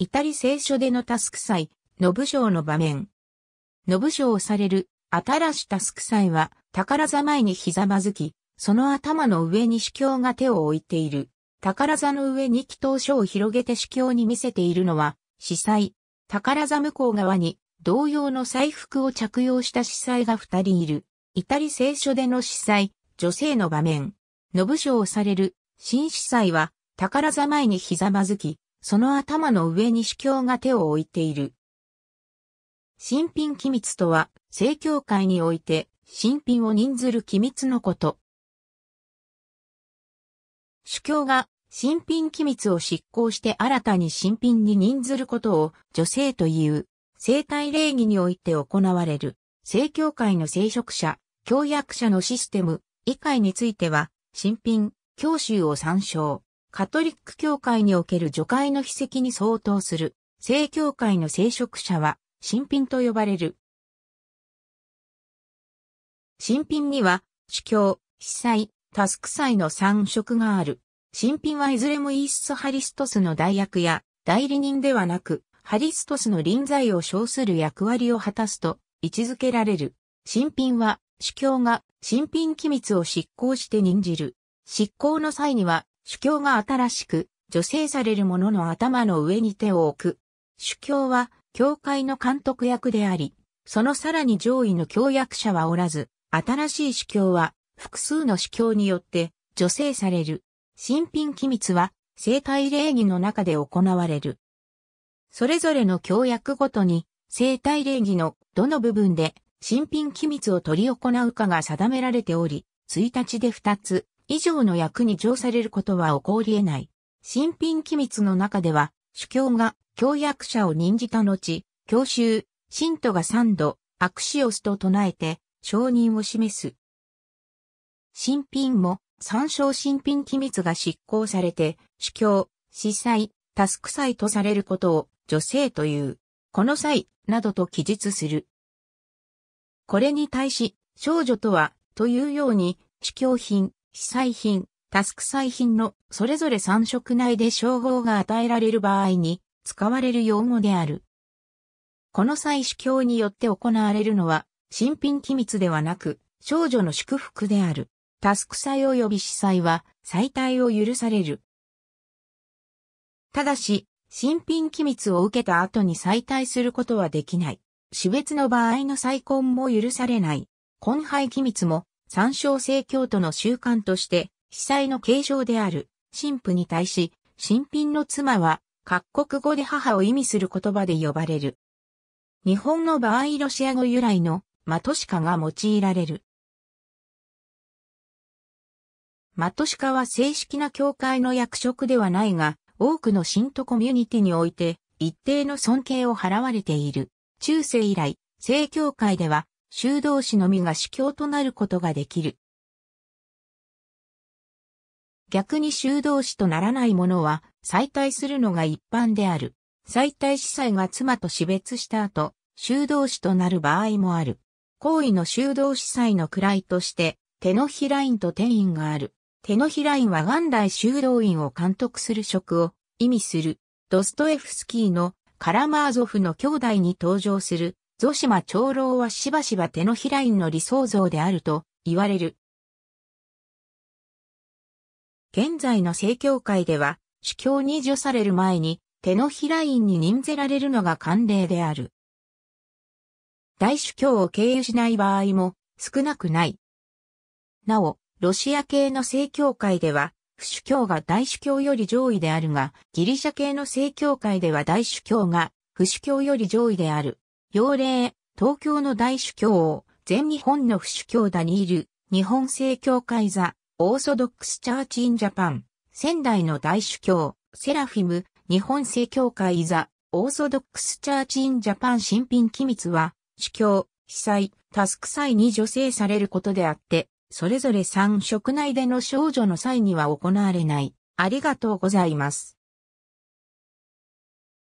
イタリ聖書でのタスク祭、信ブの場面。信ブをされる、新しタスク祭は、宝座前にひざまずき、その頭の上に司教が手を置いている。宝座の上に祈祷書を広げて司教に見せているのは、司祭。宝座向こう側に、同様の祭服を着用した司祭が二人いる。イタリ聖書での司祭、女性の場面。信ブをされる、新司祭は、宝座前にひざまずき、その頭の上に主教が手を置いている。新品機密とは、正教会において、新品を任ずる機密のこと。主教が新品機密を執行して新たに新品に任ずることを女性という、生体礼儀において行われる、正教会の聖職者、教約者のシステム、以外については、新品、教習を参照。カトリック教会における除会の筆跡に相当する、聖教会の聖職者は、新品と呼ばれる。新品には、主教、司祭、タスク祭の三色がある。新品はいずれもイースハリストスの代役や代理人ではなく、ハリストスの臨在を称する役割を果たすと位置づけられる。新品は、主教が新品機密を執行して任じる。執行の際には、主教が新しく、助成される者の頭の上に手を置く。主教は、教会の監督役であり、そのさらに上位の教役者はおらず、新しい主教は、複数の主教によって、助成される。新品機密は、生体礼儀の中で行われる。それぞれの教約ごとに、生体礼儀のどの部分で新品機密を取り行うかが定められており、1日で2つ、以上の役に乗されることは起こり得ない。新品機密の中では、主教が教約者を任じた後、教習、信徒が三度、アクシオスと唱えて、承認を示す。新品も、参照新品機密が執行されて、主教、司祭、タスク祭とされることを、女性という、この際、などと記述する。これに対し、少女とは、というように、主教品、被災品、タスク災品のそれぞれ3色内で称号が与えられる場合に使われる用語である。この採取教によって行われるのは新品機密ではなく少女の祝福である。タスク祭及び司祭は再退を許される。ただし、新品機密を受けた後に再退することはできない。死別の場合の再婚も許されない。婚配機密も参照性教徒の習慣として、被災の継承である、神父に対し、新品の妻は、各国語で母を意味する言葉で呼ばれる。日本の場合ロシア語由来のマトシカが用いられる。マトシカは正式な教会の役職ではないが、多くの信徒コミュニティにおいて一定の尊敬を払われている。中世以来、正教会では修道士のみが司教となることができる。逆に修道士とならない者は、再退するのが一般である。再退司祭が妻と死別した後、修道士となる場合もある。行為の修道司祭の位として、手のひら院と天院がある。手のひら院は元来修道院を監督する職を意味する。ドストエフスキーのカラマーゾフの兄弟に登場するゾマ長老はしばしば手のひらンの理想像であると言われる。現在の正教会では、主教に除される前に、手のひらンに任せられるのが慣例である。大主教を経由しない場合も少なくない。なお、ロシア系の正教会では、不主教が大主教より上位であるが、ギリシャ系の正教会では大主教が不主教より上位である。要霊、東京の大主教を、全日本の不主教だにいる、日本正教会座、オーソドックスチャーチインジャパン、仙台の大主教、セラフィム、日本正教会座、オーソドックスチャーチインジャパン新品機密は、主教、被災、タスク際に助成されることであって、それぞれ3職内での少女の際には行われない。ありがとうございます。